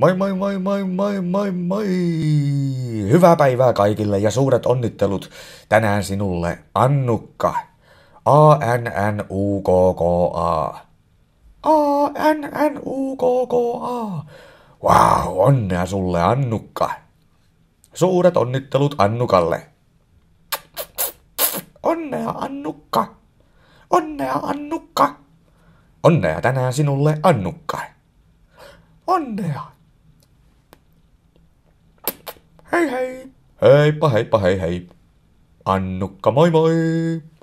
Moi moi moi moi moi moi moi! Hyvää päivää kaikille ja suuret onnittelut tänään sinulle, Annukka. A-N-N-U-K-K-A. A-N-N-U-K-K-A. Wow, onnea sulle, Annukka. Suuret onnittelut Annukalle. Onnea, Annukka. Onnea, Annukka. Onnea tänään sinulle, Annukka. Onnea Hei hei. Heippa hey, hei hei. Annukka moi moi.